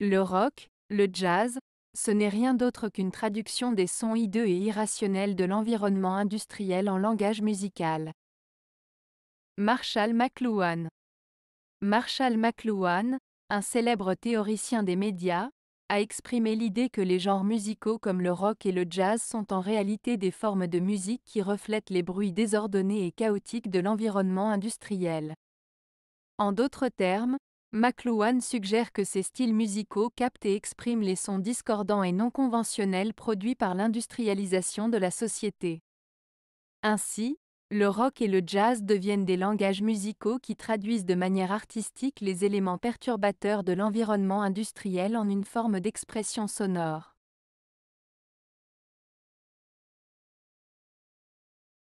Le rock, le jazz, ce n'est rien d'autre qu'une traduction des sons hideux et irrationnels de l'environnement industriel en langage musical. Marshall McLuhan Marshall McLuhan, un célèbre théoricien des médias, a exprimé l'idée que les genres musicaux comme le rock et le jazz sont en réalité des formes de musique qui reflètent les bruits désordonnés et chaotiques de l'environnement industriel. En d'autres termes, McLuhan suggère que ces styles musicaux captent et expriment les sons discordants et non conventionnels produits par l'industrialisation de la société. Ainsi, le rock et le jazz deviennent des langages musicaux qui traduisent de manière artistique les éléments perturbateurs de l'environnement industriel en une forme d'expression sonore.